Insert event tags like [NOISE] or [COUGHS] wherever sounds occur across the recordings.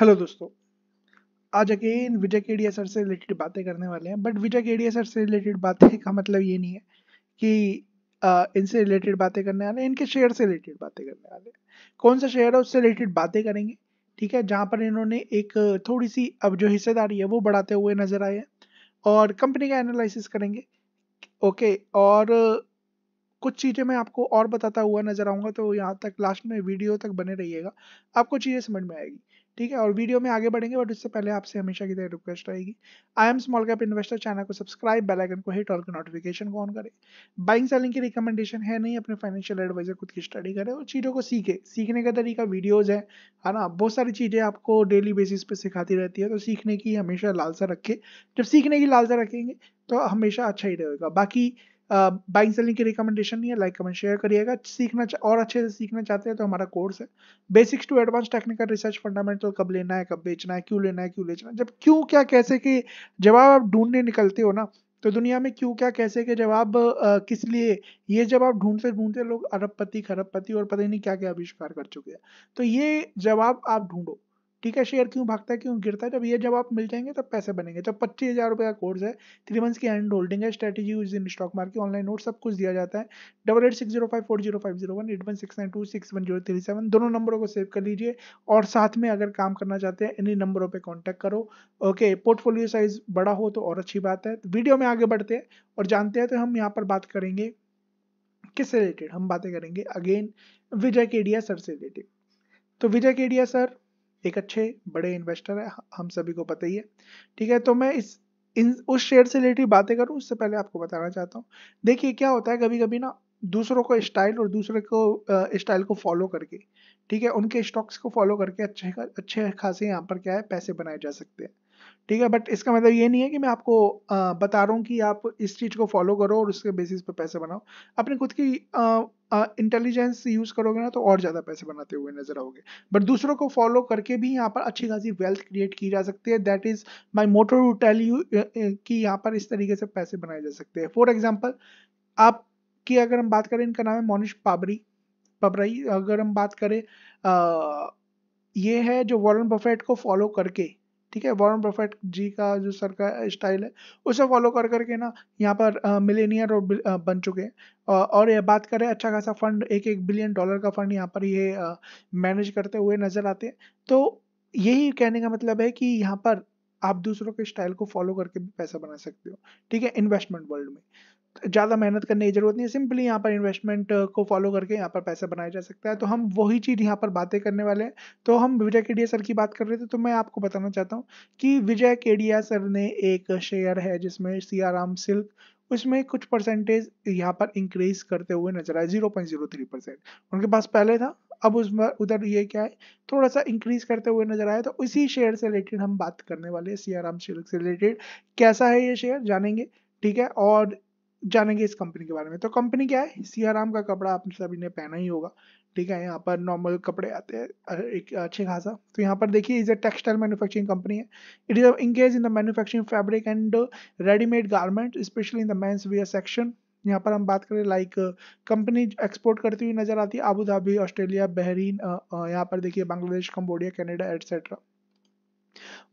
hello दोस्तों आज again विजय के डी से रिलेटेड बातें करने वाले हैं बट विजय के डी से रिलेटेड बातें का मतलब ये नहीं है कि इनसे रिलेटेड बातें करने वाले हैं इनके शेयर से रिलेटेड बातें करने वाले हैं कौन सा शेयर है उससे रिलेटेड बातें करेंगे ठीक है जहाँ पर इन्होंने एक थोड़ी सी अब जो हिस्सेदारी है वो बढ़ाते हुए नजर आए हैं और कंपनी का एनालिसिस करेंगे ओके और कुछ चीज़ें मैं आपको और बताता हुआ नजर आऊँगा तो यहाँ तक लास्ट में वीडियो तक बने रहिएगा आपको चीज़ें समझ में आएगी ठीक है और वीडियो में आगे बढ़ेंगे बट उससे पहले आपसे हमेशा की तरह रिक्वेस्ट रहेगी I am small cap investor channel को सब्सक्राइब बेल आइकन को हिट ऑल के नोटिफिकेशन को ऑन करें बाइंग सेलिंग की रिकमेंडेशन है नहीं अपने फाइनेंशियल एडवाइजर खुद की स्टडी करें और चीज़ों को सीखे सीखने का तरीका वीडियोज़ है है ना बहुत सारी चीज़ें आपको डेली बेसिस पर सिखाती रहती है तो सीखने की हमेशा लालसा रखें जब सीखने की लालसा रखेंगे तो हमेशा अच्छा ही रहेगा बाकी बाइंग सेलिंग की रिकमेंडेशन नहीं है लाइक कमेंट शेयर करिएगा सीखना और अच्छे से सीखना चाहते हैं तो हमारा कोर्स है basics to advance technical research fundamental कब लेना है कब बेचना है क्यों लेना है क्यों बेचना है जब क्यों क्या कैसे के जवाब आप ढूंढने निकलते हो ना तो दुनिया में क्यों क्या कैसे के जवाब किस लिए ये जब आप ढूंढते ढूंढते लोग अरबपति खरबपति और पता नहीं क्या क्या आविष्कार कर चुके हैं तो ये जवाब आप ढूंढो ठीक है शेयर क्यों भागता है क्यों गिरता है जब ये जब आप मिल जाएंगे तब पैसे बनेंगे जब पच्चीस हज़ार रुपये का कोर्स है थ्री मंथ्स की एंड होल्डिंग है strategy use in stock market online note सब कुछ दिया जाता है double eight six zero five four zero five zero one eight one six nine two six one zero three seven दोनों नंबरों को सेव कर लीजिए और साथ में अगर काम करना चाहते हैं इन्हीं नंबरों पर कॉन्टैक्ट करो ओके पोर्टफोलियो साइज बड़ा हो तो और अच्छी बात है वीडियो में आगे बढ़ते हैं और जानते हैं तो हम यहाँ पर बात करेंगे किससे रिलेटेड हम बातें करेंगे अगेन विजय केडिया सर से रिलेटेड तो विजय केडिया सर एक अच्छे बड़े इन्वेस्टर है हम सभी को पता ही है ठीक है तो मैं इस इन उस शेयर से रिलेटेड बातें करूं उससे पहले आपको बताना चाहता हूँ देखिए क्या होता है कभी कभी ना दूसरों को स्टाइल और दूसरे को स्टाइल को फॉलो करके ठीक है उनके स्टॉक्स को फॉलो करके अच्छे अच्छे खासे यहाँ पर क्या है पैसे बनाए जा सकते हैं ठीक है बट इसका मतलब ये नहीं है कि मैं आपको आ, बता रहा हूँ कि आप इस चीज़ को फॉलो करो और उसके बेसिस पे पैसे बनाओ अपने खुद की इंटेलिजेंस यूज़ करोगे ना तो और ज़्यादा पैसे बनाते हुए नजर आओगे बट दूसरों को फॉलो करके भी यहाँ पर अच्छी खासी वेल्थ क्रिएट की जा सकती है that is my motto to tell you कि यहाँ पर इस तरीके से पैसे बनाए जा सकते हैं फॉर एग्जाम्पल आप की अगर हम बात करें इनका नाम है मोनिश पाबरी पबराई अगर हम बात करें आ, ये है जो वॉरेन बफेट को फॉलो करके ठीक है वॉरेन बफेट जी का जो सर का स्टाइल है उसे फॉलो कर करके ना यहाँ पर मिलेनियर और बन चुके हैं और ये बात करें अच्छा खासा फंड एक एक बिलियन डॉलर का फंड यहाँ पर ये मैनेज करते हुए नज़र आते हैं तो यही कहने का मतलब है कि यहाँ पर आप दूसरों के स्टाइल को फॉलो करके भी पैसा बना सकते हो ठीक है इन्वेस्टमेंट वर्ल्ड में ज़्यादा मेहनत करने की ज़रूरत नहीं है सिंपली यहाँ पर इन्वेस्टमेंट uh, को फॉलो करके यहाँ पर पैसा बनाया जा सकता है तो हम वही चीज़ यहाँ पर बातें करने वाले हैं तो हम विजय केडिया सर की बात कर रहे थे तो मैं आपको बताना चाहता हूँ कि विजय केडिया सर ने एक शेयर है जिसमें सियाराम सिल्क उसमें कुछ परसेंटेज यहाँ पर इंक्रीज करते हुए नजर आए zero point zero three percent उनके पास पहले था अब उसमें उधर ये क्या है थोड़ा सा इंक्रीज करते हुए नजर आया तो इसी शेयर से रिलेटेड हम बात करने वाले हैं सियाराम सिल्क से रिलेटेड कैसा है ये शेयर जानेंगे ठीक है और जानेंगे इस कंपनी के बारे में तो कंपनी क्या है सियाराम का कपड़ा आप सभी ने पहना ही होगा ठीक है यहाँ पर नॉर्मल कपड़े आते हैं एक अच्छे खासा तो यहाँ पर देखिए is a textile manufacturing company है it is engage in the manufacturing fabric and readymade garment specially in the men's wear section यहाँ पर हम बात करें लाइक कंपनी एक्सपोर्ट करती हुई नजर आती है आबू धाबी ऑस्ट्रेलिया बहरीन यहाँ पर देखिए बांग्लादेश कंबोडिया कैनेडा एटसेट्रा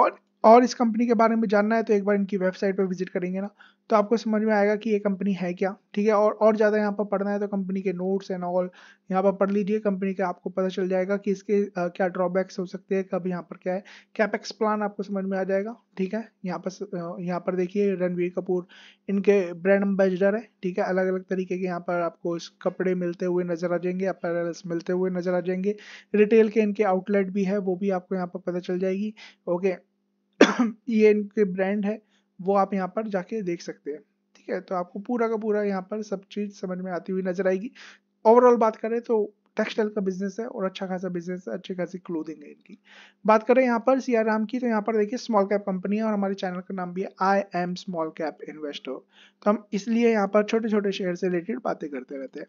और और इस कंपनी के बारे में जानना है तो एक बार इनकी वेबसाइट पर विजिट करेंगे ना तो आपको समझ में आएगा कि ये कंपनी है क्या ठीक है और और ज़्यादा यहाँ पर पढ़ना है तो कंपनी के नोट्स एंड ऑल यहाँ पर पढ़ लीजिए कंपनी का आपको पता चल जाएगा कि इसके आ, क्या ड्रॉबैक्स हो सकते हैं कब यहाँ पर क्या है कैपेक्स प्लान आपको समझ में आ जाएगा ठीक है यहाँ पर यहाँ पर देखिए रणवीर कपूर इनके ब्रांड एम्बेसडर है ठीक है अलग अलग तरीके के यहाँ पर आपको इस कपड़े मिलते हुए नजर आ जाएंगे अपेरल्स मिलते हुए नजर आ जाएंगे रिटेल के इनके आउटलेट भी है वो भी आपको यहाँ पर पता चल जाएगी ओके [CLEARS THROAT] ये इनके ब्रांड है वो आप यहाँ पर जाके देख सकते हैं ठीक है तो आपको पूरा का पूरा यहाँ पर सब चीज़ समझ में आती हुई नजर आएगी ओवरऑल बात करें तो टेक्सटाइल का बिजनेस है और अच्छा खासा बिजनेस है अच्छी खासी क्लोथिंग है इनकी बात करें यहाँ पर सी राम की तो यहाँ पर देखिए स्मॉल कैप कंपनी है और हमारे चैनल का नाम भी है I am small cap investor तो हम इसलिए यहाँ पर छोटे छोटे शेयर से रिलेटेड बातें करते रहते हैं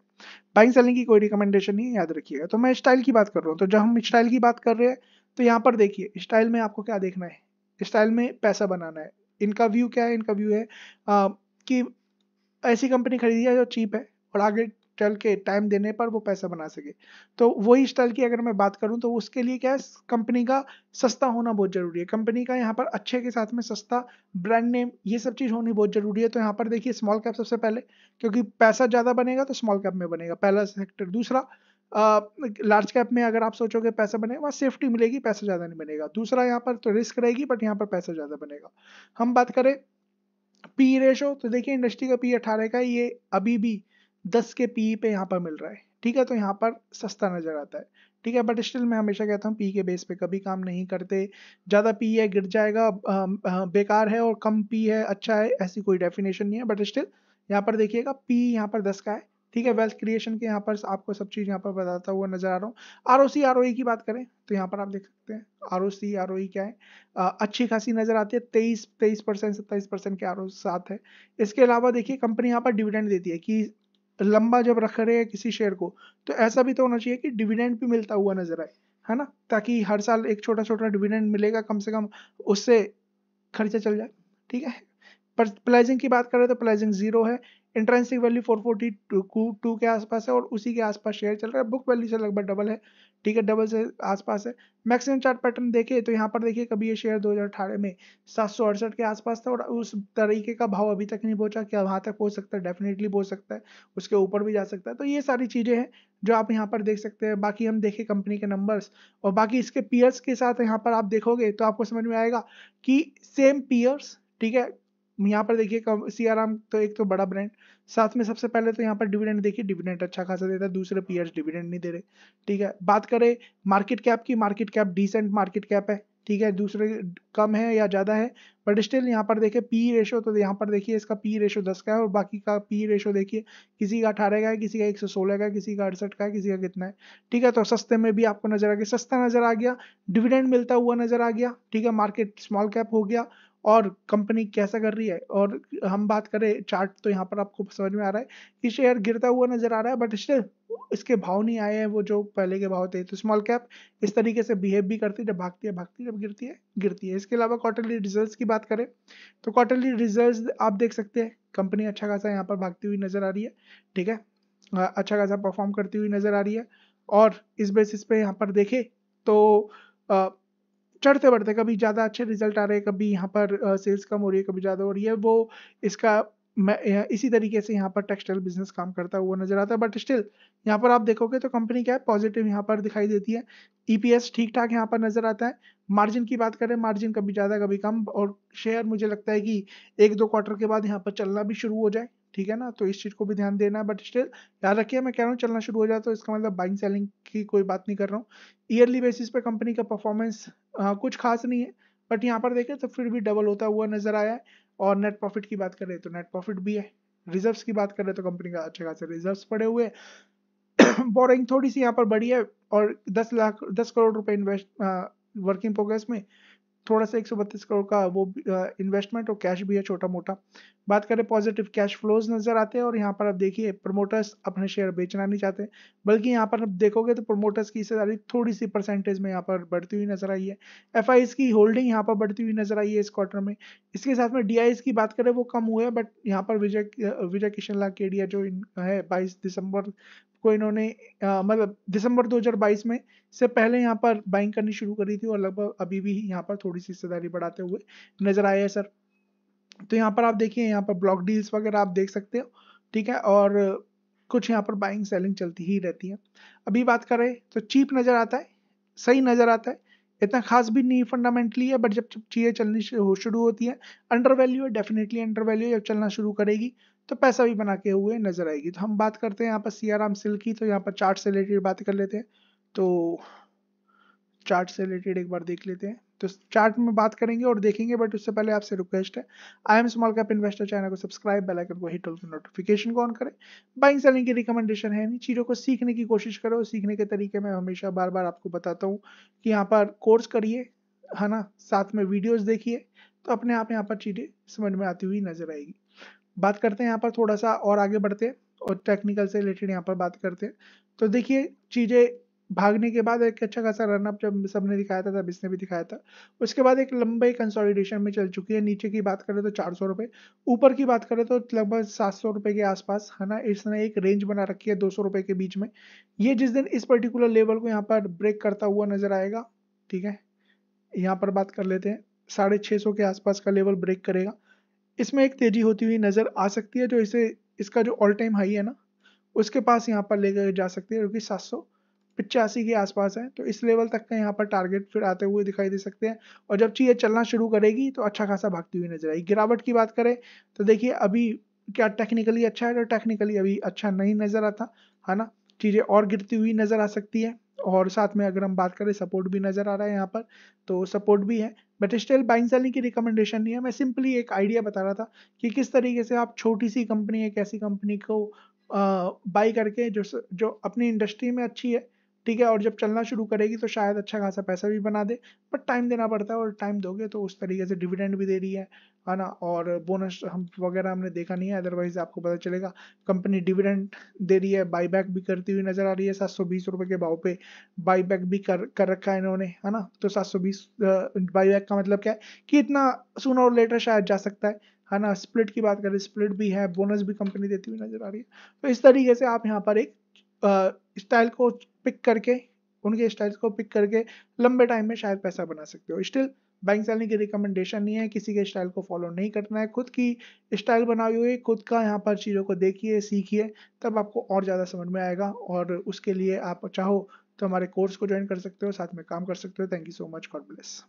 बाइंग सेलिंग की कोई रिकमेंडेशन नहीं याद रखिएगा तो मैं स्टाइल की बात कर रहा हूँ तो जब हम स्टाइल की बात कर रहे हैं तो यहाँ पर देखिए स्टाइल में आपको क्या देखना है स्टाइल में पैसा बनाना है इनका व्यू क्या है इनका व्यू है आ, कि ऐसी कंपनी खरीदी जाए जो चीप है और आगे चल के टाइम देने पर वो पैसा बना सके तो वही स्टाइल की अगर मैं बात करूं तो उसके लिए क्या है कंपनी का सस्ता होना बहुत ज़रूरी है कंपनी का यहाँ पर अच्छे के साथ में सस्ता ब्रांड नेम ये सब चीज़ होनी बहुत ज़रूरी है तो यहाँ पर देखिए स्मॉल कैप सबसे पहले क्योंकि पैसा ज़्यादा बनेगा तो स्मॉल कैप में बनेगा पहला सेक्टर दूसरा लार्ज कैप में अगर आप सोचोगे पैसा बनेगा वहाँ सेफ्टी मिलेगी पैसा ज़्यादा नहीं बनेगा दूसरा यहाँ पर तो रिस्क रहेगी बट यहाँ पर पैसा ज़्यादा बनेगा हम बात करें पी रेशो तो देखिए इंडस्ट्री का पी अठारह का ये अभी भी दस के पी पे यहाँ पर मिल रहा है ठीक है तो यहाँ पर सस्ता नज़र आता है ठीक है बट स्टिल मैं हमेशा कहता हूँ पी के बेस पे कभी काम नहीं करते ज़्यादा पी है गिर जाएगा बेकार है और कम पी है अच्छा है ऐसी कोई डेफिनेशन नहीं है बट स्टिल यहाँ पर देखिएगा पी यहाँ पर दस का है ठीक है वेल्थ क्रिएशन के यहाँ पर आपको सब चीज़ यहाँ पर बताता हुआ नजर आ रहा हूँ R O C R O की बात करें तो यहाँ पर आप देख सकते हैं R O C R O क्या है आ, अच्छी खासी नज़र आती है तेईस तेईस परसेंट सत्ताईस परसेंट के आर ओ साथ है इसके अलावा देखिए कंपनी यहाँ पर डिविडेंड देती है कि लंबा जब रख रहे हैं किसी शेयर को तो ऐसा भी तो होना चाहिए कि डिविडेंड भी मिलता हुआ नजर आए है ना ताकि हर साल एक छोटा छोटा डिविडेंड मिलेगा कम से कम उससे खर्चा चल जाए ठीक है प्लाइजिंग की बात करें तो प्लाइजिंग जीरो है intrinsic value four forty two two के आसपास है और उसी के आसपास शेयर चल रहा है बुक वैल्यू से लगभग डबल है ठीक है डबल से आसपास है मैक्सिमम चार्ट पैटर्न देखे तो यहाँ पर देखिए कभी ये शेयर दो में सात सौ अड़सठ के आसपास था और उस तरीके का भाव अभी तक नहीं पहुंचा क्या वहाँ तक पहुँच सकता है डेफिनेटली पहुँच सकता है उसके ऊपर भी जा सकता है तो ये सारी चीज़ें हैं जो आप यहाँ पर देख सकते हैं बाकी हम देखें कंपनी के नंबर्स और बाकी इसके पीयर्स के साथ यहाँ पर आप देखोगे तो आपको समझ में आएगा कि सेम पीयर्स ठीक है यहाँ पर देखिए सीआरआम तो एक तो बड़ा ब्रांड साथ में सबसे पहले तो यहाँ पर डिविडेंड देखिए डिविडेंड अच्छा खासा देता है दूसरे पीयर्स डिविडेंड नहीं दे रहे ठीक है बात करें मार्केट कैप की market cap decent market cap है ठीक है दूसरे कम है या ज़्यादा है बट स्टिल यहाँ पर देखिए पी रेशो तो यहाँ पर देखिए इसका पी रेशो दस का है और बाकी का पी रेशो देखिए किसी का अठारह का है किसी का एक सौ सोलह का है किसी का अड़सठ का है किसी का कितना है ठीक है तो सस्ते में भी आपको नजर आ गया सस्ता नजर आ गया डिविडेंड मिलता हुआ नजर आ गया ठीक है मार्केट स्मॉल कैप हो गया और कंपनी कैसा कर रही है और हम बात करें चार्ट तो यहाँ पर आपको समझ में आ रहा है कि शेयर गिरता हुआ नजर आ रहा है बट स्टिल इसके भाव नहीं आए हैं वो जो पहले के भाव थे तो स्मॉल कैप इस तरीके से बिहेव भी करती है जब भागती है भागती है जब गिरती है गिरती है इसके अलावा क्वार्टरली रिजल्ट की बात करें तो क्वार्टरली रिजल्ट आप देख सकते हैं कंपनी अच्छा खासा यहाँ पर भागती हुई नजर आ रही है ठीक है अच्छा खासा परफॉर्म करती हुई नजर आ रही है और इस बेसिस पे यहाँ पर देखे तो चढ़ते बढ़ते कभी ज़्यादा अच्छे रिजल्ट आ रहे हैं कभी यहाँ पर सेल्स कम हो रही है कभी ज़्यादा हो रही है वो इसका मैं इसी तरीके से यहाँ पर टेक्सटाइल बिजनेस काम करता हुआ नजर आता है बट स्टिल यहाँ पर आप देखोगे तो कंपनी क्या है पॉजिटिव यहाँ पर दिखाई देती है ईपीएस e ठीक ठाक यहाँ पर नजर आता है मार्जिन की बात करें मार्जिन कभी ज़्यादा कभी कम और शेयर मुझे लगता है कि एक दो क्वार्टर के बाद यहाँ पर चलना भी शुरू हो जाए ठीक है ना तो इस चीज़ को भी ध्यान देना बट स्टिल याद रखिए मैं कह रहा हूँ चलना शुरू हो जाए तो इसका मतलब बाइंग सेलिंग की कोई बात नहीं कर रहा हूँ ईयरली बेसिस पे कंपनी का परफॉर्मेंस कुछ खास नहीं है बट यहाँ पर देखें तो फिर भी डबल होता हुआ नजर आया है और नेट प्रॉफिट की बात करें तो नेट प्रॉफिट भी है रिजर्व्स की बात करें तो कंपनी का अच्छा खासा रिजर्व पड़े हुए बोरिंग [COUGHS] थोड़ी सी यहाँ पर बढ़ी है और दस लाख दस करोड़ रुपए इन्वेस्ट वर्किंग प्रोग्रेस में थोड़ा सा एक करोड़ का वो इन्वेस्टमेंट और कैश भी है छोटा मोटा बात करें पॉजिटिव कैश फ्लोज नज़र आते हैं और यहाँ पर आप देखिए प्रमोटर्स अपने शेयर बेचना नहीं चाहते बल्कि यहाँ पर आप देखोगे तो प्रमोटर्स की हिस्सेदारी थोड़ी सी परसेंटेज में यहाँ पर बढ़ती हुई नज़र आई है एफ की होल्डिंग यहाँ पर बढ़ती हुई नज़र आई है इस क्वार्टर में इसके साथ में डी की बात करें वो कम हुए बट यहाँ पर विजय विजय किशन लाल केडिया जो है बाईस दिसंबर को इन्होंने मतलब दिसंबर 2022 में से पहले यहाँ पर बाइंग करनी शुरू करी थी और लगभग अभी भी यहाँ पर थोड़ी सी हिस्सेदारी बढ़ाते हुए नजर आए हैं सर तो यहाँ पर आप देखिए यहाँ पर ब्लॉक डील्स वगैरह आप देख सकते हो ठीक है और कुछ यहाँ पर बाइंग सेलिंग चलती ही रहती है अभी बात करें तो चीप नज़र आता है सही नज़र आता है इतना खास भी नहीं फंडामेंटली है बट जब चीज़ें चलनी शुरू होती है अंडर वैल्यू है डेफिनेटली अंडर वैल्यू जब चलना शुरू करेगी तो पैसा भी बना के हुए नज़र आएगी तो हम बात करते हैं यहाँ पर सियाराम सिल्क की तो यहाँ पर चार्ट से रिलेटेड बात कर लेते हैं तो चार्ट से रिलेटेड एक बार देख लेते हैं तो चार्ट में बात करेंगे और देखेंगे बट उससे पहले आपसे रिक्वेस्ट है I am small cap investor channel को सब्सक्राइब बेल आइकन को हिट ऑल नोटिफिकेशन को ऑन करें बाइंग सेलिंग की रिकमेंडेशन है नहीं चीज़ों को सीखने की कोशिश करो सीखने के तरीके में हमेशा बार बार आपको बताता हूँ कि यहाँ पर कोर्स करिए है ना साथ में वीडियोज़ देखिए तो अपने आप यहाँ पर चीज़ें समझ में आती हुई नजर आएगी बात करते हैं यहाँ पर थोड़ा सा और आगे बढ़ते हैं और टेक्निकल से रिलेटेड यहाँ पर बात करते हैं तो देखिए चीज़ें भागने के बाद एक अच्छा खासा रनअप जब सबने दिखाया था तब इसने भी दिखाया था उसके बाद एक लंबे कंसोलिडेशन में चल चुकी है नीचे की बात करें तो चार सौ रुपये ऊपर की बात करें तो लगभग सात सौ रुपये के आसपास है ना इसने एक रेंज बना रखी है दो सौ रुपये के बीच में ये जिस दिन इस पर्टिकुलर लेवल को यहाँ पर ब्रेक करता हुआ नजर आएगा ठीक है यहाँ पर बात कर लेते हैं साढ़े छः सौ के आसपास का लेवल ब्रेक करेगा इसमें एक तेजी होती हुई नज़र आ सकती है जो इसे इसका जो ऑल टाइम हाई है ना उसके पास यहाँ पर लेकर जा सकती है जो कि सात सौ पिचासी के आसपास है तो इस लेवल तक का यहाँ पर टारगेट फिर आते हुए दिखाई दे सकते हैं और जब चीज़ चलना शुरू करेगी तो अच्छा खासा भागती हुई नजर आई गिरावट की बात करें तो देखिए अभी क्या टेक्निकली अच्छा है तो टेक्निकली अभी अच्छा नहीं नज़र आता है ना चीज़ें और गिरती हुई नज़र आ सकती है और साथ में अगर हम बात करें सपोर्ट भी नज़र आ रहा है यहाँ पर तो सपोर्ट भी है बट स्टिल बाइंग सेलिंग की रिकमेंडेशन नहीं है मैं सिंपली एक आइडिया बता रहा था कि किस तरीके से आप छोटी सी कंपनी एक ऐसी कंपनी को बाई करके जो जो अपनी इंडस्ट्री में अच्छी है ठीक है और जब चलना शुरू करेगी तो शायद अच्छा खासा पैसा भी बना दे बट टाइम देना पड़ता है और टाइम दोगे तो उस तरीके से डिविडेंड भी दे रही है है ना और बोनस हम वगैरह हमने देखा नहीं है अदरवाइज आपको पता चलेगा कंपनी डिविडेंड दे रही है बाईबैक भी करती हुई नजर आ रही है सात सौ बीस रुपये के भाव पे बाईबैक भी कर कर रखा है इन्होंने है ना तो सात सौ बीस बाईबैक का मतलब क्या है कि इतना सुना और लेटर शायद जा सकता है है ना स्प्लिट की बात करें स्प्लिट भी है बोनस भी कंपनी देती हुई नजर आ रही है तो इस तरीके से आप यहाँ पर एक स्टाइल को पिक करके उनके स्टाइल्स को पिक करके लंबे टाइम में शायद पैसा बना सकते हो स्टिल बैंक सैलनी की रिकमेंडेशन नहीं है किसी के स्टाइल को फॉलो नहीं करना है खुद की स्टाइल बनाई हुई खुद का यहाँ पर चीज़ों को देखिए सीखिए तब आपको और ज़्यादा समझ में आएगा और उसके लिए आप चाहो तो हमारे कोर्स को ज्वाइन कर सकते हो साथ में काम कर सकते हो thank you so much God bless